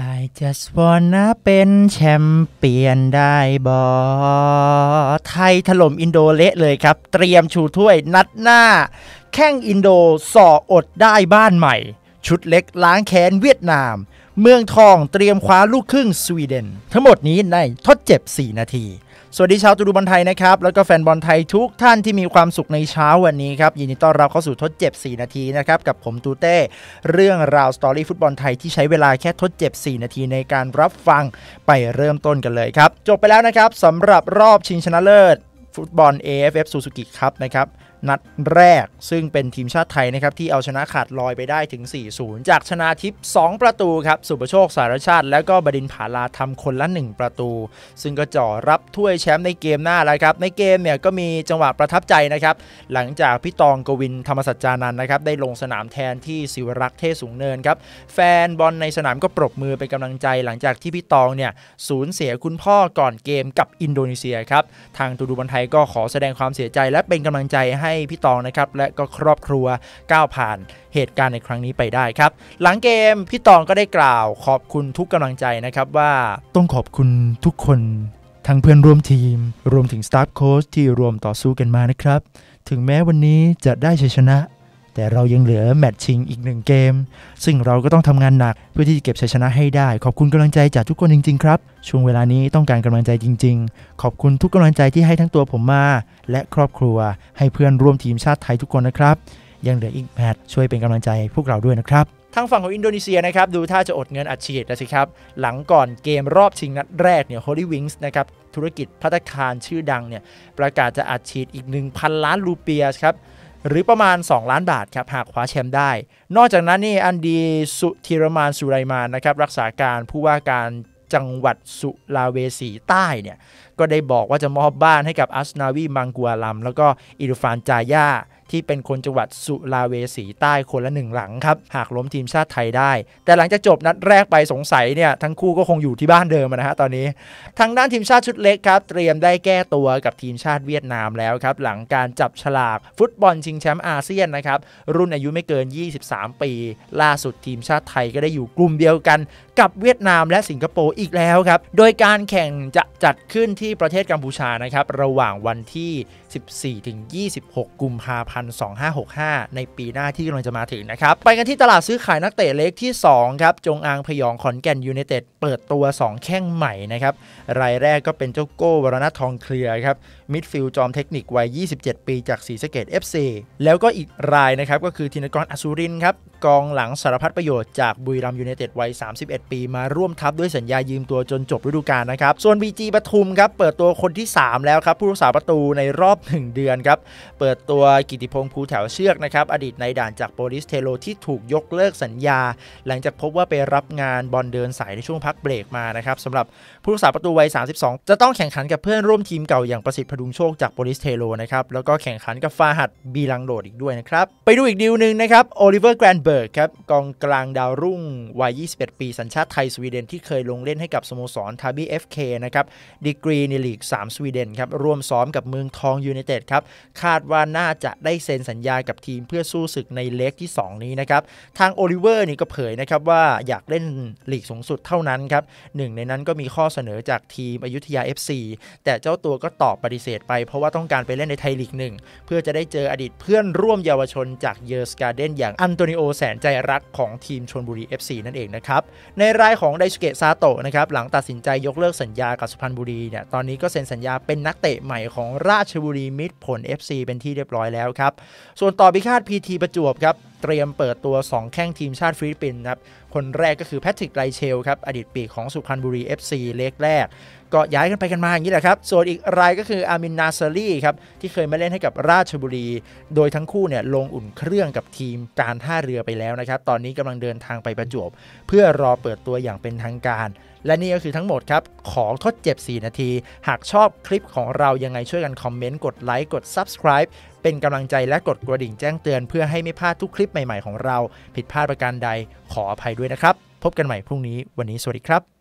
I just wanna เป็นแชมเปี่ยนได้บอไทยถล่มอินโดเละเลยครับ เตรียมชูถ้วยนัดหน้า แข้งอินโดส่ออดได้บ้านใหม่ ชุดเล็กล้างแค้นเวียดนามเมืองทองเตรียมคว้าลูกครึ่งสวีเดนทั้งหมดนี้ในทดเจ็บ 4 นาที สวัสดีชาวตูดูบอลไทยนะครับแล้วก็แฟนบอลไทยทุกท่านที่มีความสุขในเช้าวันนี้ครับยินดีต้อนรับเข้าสู่ทดเจ็บ 4 นาทีนะครับกับผมตูเต้เรื่องราวสตอรี่ฟุตบอลไทยที่ใช้เวลาแค่ทดเจ็บ 4 นาทีในการรับฟังไปเริ่มต้นกันเลยครับจบไปแล้วนะครับสำหรับรอบชิงชนะเลิศฟุตบอล AFF Suzuki Cup นะครับนัดแรกซึ่งเป็นทีมชาติไทยนะครับที่เอาชนะขาดลอยไปได้ถึง 4-0 จากชนาทิพย์2ประตูครับสุประโชค สารชาติ แล้วก็บดินผาลาทำคนละ 1 ประตู ซึ่งก็จ่อรับถ้วยแชมป์ในเกมหน้าแล้วครับในเกมเนี่ยก็มีจังหวะประทับใจนะครับหลังจากพี่ตองกวินธรรมสัจจานันนะครับ ได้ลงสนามแทนที่ศิวรักษ์เทศสูงเนินครับแฟนบอลในสนามก็ปรบมือเป็นกำลังใจ หลังจากที่พี่ตองเนี่ยสูญเสียคุณพ่อก่อนเกมกับอินโดนีเซียครับทางตูดูบอลไทยก็ขอแสดงความเสียใจและเป็นกำลังใจให้ให้พี่ตองนะครับและก็ครอบครัวก้าวผ่านเหตุการณ์ในครั้งนี้ไปได้ครับ หลังเกมพี่ตองก็ได้กล่าวขอบคุณทุกกำลังใจนะครับว่า ต้องขอบคุณทุกคนทั้งเพื่อนร่วมทีมรวมถึงสตาฟโค้ชที่รวมต่อสู้กันมานะครับ ถึงแม้วันนี้จะได้ชัยชนะแต่เรายังเหลือแมตช์ชิงอีกหนึ่งเกม ซึ่งเราก็ต้องทำงานหนัก เพื่อที่จะเก็บชัยชนะให้ได้ ขอบคุณกำลังใจจากทุกคนจริงๆครับช่วงเวลานี้ต้องการกำลังใจจริง ๆ ขอบคุณทุกกำลังใจที่ให้ทั้งตัวผมมาและครอบครัวให้เพื่อนร่วมทีมชาติไทยทุกคนนะครับยังเหลืออีกแมตช์ช่วยเป็นกำลังใจพวกเราด้วยนะครับทางฝั่งของอินโดนีเซียนะครับดูท่าจะอดเงินอัดฉีดแล้วสิครับ หลังก่อนเกมรอบชิงนัดแรกเนี่ยอลลีวิงส์นะครับธุรกิจพัตคารชื่อดังเนี่ยประกาศจะอัดฉีดอีก1,000ล้านรูเปียครับหรือประมาณ 2 ล้านบาทครับ หากคว้าแชมป์ได้ นอกจากนั้นนี่อันดีสุธีรมานสุไรมานนะครับ รักษาการ ผู้ว่าการจังหวัดสุลาเวสีใต้เนี่ยก็ได้บอกว่าจะมอบบ้านให้กับอัสนาวีมังกัวลัมแล้วก็อิรฟานจาย่าที่เป็นคนจังหวัดสุราเวสีใต้คนละหนึ่งหลังครับหากล้มทีมชาติไทยได้ แต่หลังจากจบนัดแรกไปสงสัยเนี่ยทั้งคู่ก็คงอยู่ที่บ้านเดิมนะฮะตอนนี้ ทางด้านทีมชาติชุดเล็กครับเตรียมได้แก้ตัวกับทีมชาติเวียดนามแล้วครับหลังการจับฉลากฟุตบอลชิงแชมป์อาเซียนนะครับรุ่นอายุไม่เกิน 23 ปี ล่าสุดทีมชาติไทยก็ได้อยู่กลุ่มเดียวกันกับเวียดนามและสิงคโปร์อีกแล้วครับ โดยการแข่งจะจัดขึ้นที่ประเทศกัมพูชานะครับ ระหว่างวันที่ 14ถึง26 กุมภาพันธ์2565 ในปีหน้าที่กำลังจะมาถึงนะครับ ไปกันที่ตลาดซื้อขายนักเตะเล็กที่2ครับจงอางพยองขอนแก่นยูเนเต็ดเปิดตัว 2 แข้งใหม่นะครับรายแรกก็เป็นเจ้าโก้วรณทองเคลร์ครับมิดฟิลด์จอมเทคนิควัย 27 ปีจากสีสะเกฟ FC แล้วก็อีกรายนะครับก็คือธินกรอสุรินครับกองหลังสารพัดประโยชน์จากบุรีรัมยูเนเต็ดวัย 31 ปีมาร่วมทับด้วยสัญญายืมตัวจนจบฤดูกาลนะครับ ส่วน BG ปทุมครับเปิดตัวคนที่ 3 แล้วครับ ผู้รักษาประตูในรอบ 1 เดือนครับเปิดตัวกิติพงศ์ภูแถวเชือกนะครับอดีตในด่านจากโปลิสเทโลที่ถูกยกเลิกสัญญา หลังจากพบว่าไปรับงานบอลเดินสายในช่วงพักเบรกมานะครับสำหรับผู้รักษาประตูวัย 32 จะต้องแข่งขันกับเพื่อนร่วมทีมเก่าอย่างประสิทธิ์พดุงโชคจากโปลิสเทโลนะครับแล้วก็แข่งขันกับฟาหัดบีลังโดดอีกด้วยนะครับไปดูอีกดีลหนึ่งนะครับโอลิเวอร์แกรนเเบิร์กครับกองกลางดาวรุ่งวัย 21 ปีสัญชาติไทยสวีเดนที่เคยลงเล่นให้กับสโมสรทาบี้เอฟเคนะครับดีกรีในลีก 3 สวีเดนครับร่วมซ้อมกับเมืองทองยูไนเต็ดครับคาดว่าน่าจะได้เซ็นสัญญา กับทีมเพื่อสู้ศึกในเล็กที่ 2 นี้นะครับ ทางโอลิเวอร์นี่ก็เผยนะครับ ว่าอยากเล่นลีกสูงสุดเท่านั้นครับหนึ่งในนั้นก็มีข้อเสนอจากทีมอยุธยา FC แต่เจ้าตัวก็ตอบปฏิเสธไป เพราะว่าต้องการไปเล่นในไทยลีกหนึ่งเพื่อจะได้เจออดีตเพื่อนร่วมเยาวชนจากเยอร์สการ์เดนอย่างอันโตนิโอแสนใจรักของทีมชนบุรี FC นั่นเองนะครับ ในรายของไดสเกะซาโตะนะครับหลังตัดสินใจยกเลิกสัญญากับสุพรรณบุรีเนี่ยตอนนี้ก็เซ็นสัญญาเป็นนักเตะใหม่ของราชบุรีมิตรผล FC เป็นที่เรียบร้อยแล้วครับ ส่วนต่อพิคาตพีทีประจวบครับเตรียมเปิดตัว 2 แข้งทีมชาติฟิลิปปินส์ครับ คนแรกก็คือแพทริกไรเชลครับอดีตปีกของสุพรรณบุรี FC เล็กแรก ก็ย้ายกันไปกันมาอย่างนี้แหละครับส่วนอีกรายก็คืออามินนาซารีครับที่เคยมาเล่นให้กับราชบุรี โดยทั้งคู่เนี่ยลงอุ่นเครื่องกับทีมการท่าเรือไปแล้วนะครับตอนนี้กำลังเดินทางไปประจวบเพื่อรอเปิดตัวอย่างเป็นทางการและนี่ก็คือทั้งหมดครับ ของทดเจ็บ 4 นาที หากชอบคลิปของเรายังไงช่วยกันคอมเมนต์ กดไลค์ กด Subscribe เป็นกำลังใจและกดกระดิ่งแจ้งเตือนเพื่อให้ไม่พลาดทุกคลิปใหม่ๆของเรา ผิดพลาดประการใด ขออภัยด้วยนะครับ พบกันใหม่พรุ่งนี้ วันนี้สวัสดีครับ